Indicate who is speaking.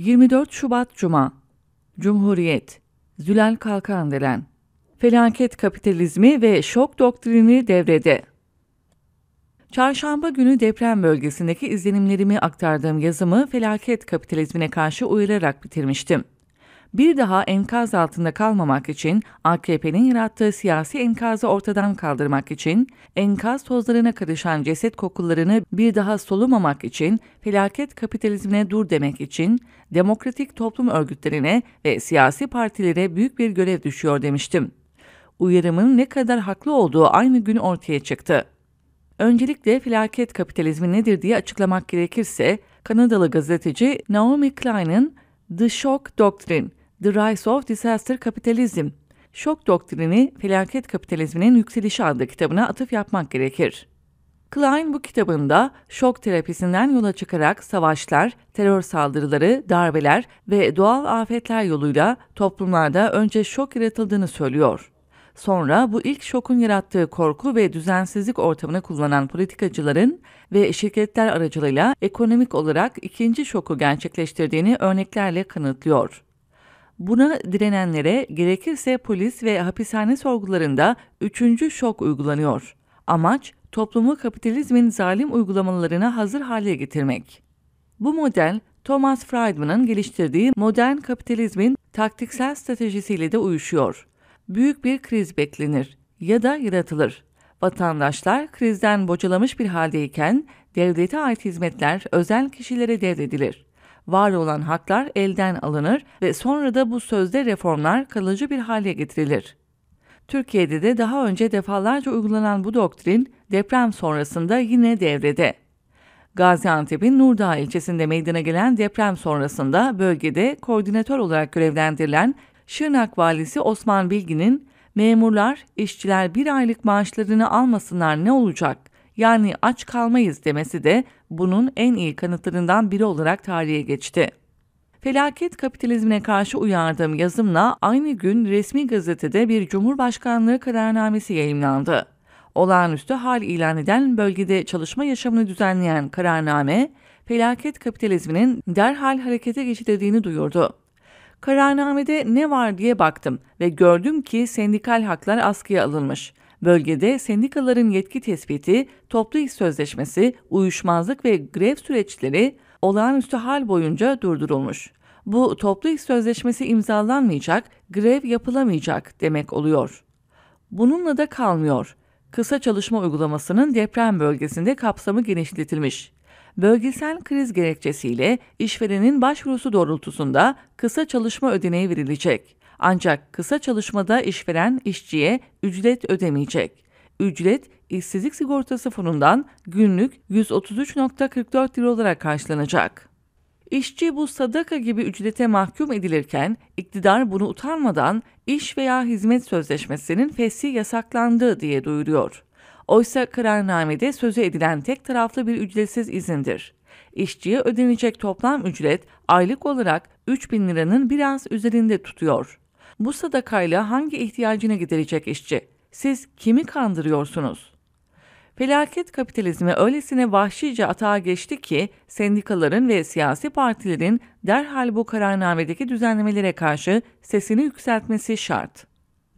Speaker 1: 24 Şubat Cuma Cumhuriyet Zülal Kalkandelen Felaket kapitalizmi ve şok doktrini devrede Çarşamba günü deprem bölgesindeki izlenimlerimi aktardığım yazımı felaket kapitalizmine karşı uyararak bitirmiştim bir daha enkaz altında kalmamak için AKP'nin yarattığı siyasi enkazı ortadan kaldırmak için, enkaz tozlarına karışan ceset kokularını bir daha solumamak için, felaket kapitalizmine dur demek için, demokratik toplum örgütlerine ve siyasi partilere büyük bir görev düşüyor demiştim. Uyarımın ne kadar haklı olduğu aynı gün ortaya çıktı. Öncelikle felaket kapitalizmi nedir diye açıklamak gerekirse, Kanadalı gazeteci Naomi Klein'in The Shock Doctrine The Rise of Disaster Capitalism, Şok Doktrini Felaket Kapitalizminin Yükselişi adlı kitabına atıf yapmak gerekir. Klein bu kitabında şok terapisinden yola çıkarak savaşlar, terör saldırıları, darbeler ve doğal afetler yoluyla toplumlarda önce şok yaratıldığını söylüyor. Sonra bu ilk şokun yarattığı korku ve düzensizlik ortamını kullanan politikacıların ve şirketler aracılığıyla ekonomik olarak ikinci şoku gerçekleştirdiğini örneklerle kanıtlıyor. Buna direnenlere gerekirse polis ve hapishane sorgularında üçüncü şok uygulanıyor. Amaç toplumu kapitalizmin zalim uygulamalarına hazır hale getirmek. Bu model Thomas Friedman'ın geliştirdiği modern kapitalizmin taktiksel stratejisiyle de uyuşuyor. Büyük bir kriz beklenir ya da yaratılır. Vatandaşlar krizden bocalamış bir haldeyken devlete ait hizmetler özel kişilere devredilir var olan haklar elden alınır ve sonra da bu sözde reformlar kalıcı bir hale getirilir. Türkiye'de de daha önce defalarca uygulanan bu doktrin deprem sonrasında yine devrede. Gaziantep'in Nurdağ ilçesinde meydana gelen deprem sonrasında bölgede koordinatör olarak görevlendirilen Şırnak valisi Osman Bilgin'in memurlar, işçiler bir aylık maaşlarını almasınlar ne olacak yani aç kalmayız demesi de bunun en iyi kanıtlarından biri olarak tarihe geçti. Felaket kapitalizmine karşı uyardığım yazımla aynı gün resmi gazetede bir Cumhurbaşkanlığı kararnamesi yayımlandı. Olağanüstü hal ilan eden bölgede çalışma yaşamını düzenleyen kararname, felaket kapitalizminin derhal harekete geçildiğini duyurdu. Kararnamede ne var diye baktım ve gördüm ki sendikal haklar askıya alınmış. Bölgede sendikaların yetki tespiti, toplu iş sözleşmesi, uyuşmazlık ve grev süreçleri olağanüstü hal boyunca durdurulmuş. Bu toplu iş sözleşmesi imzalanmayacak, grev yapılamayacak demek oluyor. Bununla da kalmıyor. Kısa çalışma uygulamasının deprem bölgesinde kapsamı genişletilmiş bölgesel kriz gerekçesiyle işverenin başvurusu doğrultusunda kısa çalışma ödeneği verilecek. Ancak kısa çalışmada işveren işçiye ücret ödemeyecek. Ücret işsizlik sigortası fonundan günlük 133.44 lira olarak karşılanacak. İşçi bu sadaka gibi ücrete mahkum edilirken iktidar bunu utanmadan iş veya hizmet sözleşmesinin fesli yasaklandı diye duyuruyor. Oysa kararnamede sözü edilen tek taraflı bir ücretsiz izindir. İşçiye ödenecek toplam ücret aylık olarak 3 bin liranın biraz üzerinde tutuyor. Bu sadakayla hangi ihtiyacını giderecek işçi? Siz kimi kandırıyorsunuz? Felaket kapitalizmi öylesine vahşice atağa geçti ki sendikaların ve siyasi partilerin derhal bu kararnamedeki düzenlemelere karşı sesini yükseltmesi şart.''